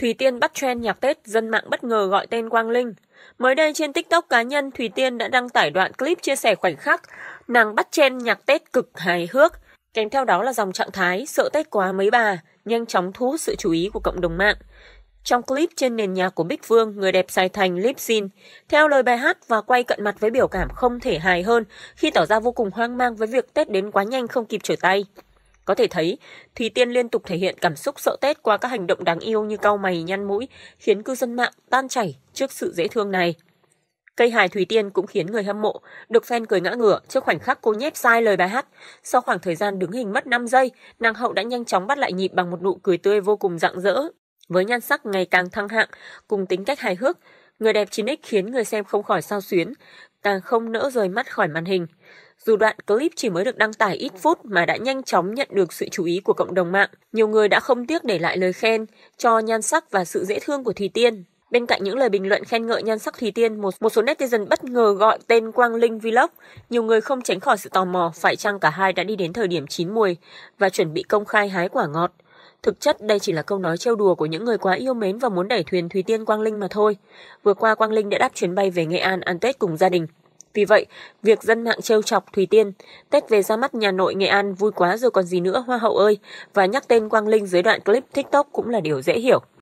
Thủy Tiên bắt trend nhạc Tết, dân mạng bất ngờ gọi tên Quang Linh. Mới đây trên TikTok cá nhân, Thủy Tiên đã đăng tải đoạn clip chia sẻ khoảnh khắc nàng bắt trend nhạc Tết cực hài hước, kèm theo đó là dòng trạng thái sợ Tết quá mấy bà, nhanh chóng thu hút sự chú ý của cộng đồng mạng. Trong clip trên nền nhạc của Bích Vương, người đẹp Sài Thành lip xin theo lời bài hát và quay cận mặt với biểu cảm không thể hài hơn khi tỏ ra vô cùng hoang mang với việc Tết đến quá nhanh không kịp trở tay. Có thể thấy, Thúy Tiên liên tục thể hiện cảm xúc sợ Tết qua các hành động đáng yêu như cau mày nhăn mũi, khiến cư dân mạng tan chảy trước sự dễ thương này. Cây hài Thủy Tiên cũng khiến người hâm mộ được fan cười ngã ngửa trước khoảnh khắc cô nhét sai lời bài hát. Sau khoảng thời gian đứng hình mất 5 giây, nàng hậu đã nhanh chóng bắt lại nhịp bằng một nụ cười tươi vô cùng rạng rỡ. Với nhan sắc ngày càng thăng hạng, cùng tính cách hài hước, người đẹp chín x khiến người xem không khỏi sao xuyến, càng không nỡ rời mắt khỏi màn hình. Dù đoạn clip chỉ mới được đăng tải ít phút mà đã nhanh chóng nhận được sự chú ý của cộng đồng mạng, nhiều người đã không tiếc để lại lời khen cho nhan sắc và sự dễ thương của Thùy Tiên. Bên cạnh những lời bình luận khen ngợi nhan sắc Thùy Tiên, một, một số netizen bất ngờ gọi tên Quang Linh Vlog. Nhiều người không tránh khỏi sự tò mò phải chăng cả hai đã đi đến thời điểm chín mùi và chuẩn bị công khai hái quả ngọt. Thực chất đây chỉ là câu nói trêu đùa của những người quá yêu mến và muốn đẩy thuyền Thùy Tiên Quang Linh mà thôi. Vừa qua Quang Linh đã đáp chuyến bay về Nghệ An ăn Tết cùng gia đình. Vì vậy, việc dân mạng trêu chọc Thùy Tiên, Tết về ra mắt nhà nội Nghệ An vui quá rồi còn gì nữa Hoa hậu ơi, và nhắc tên Quang Linh dưới đoạn clip TikTok cũng là điều dễ hiểu.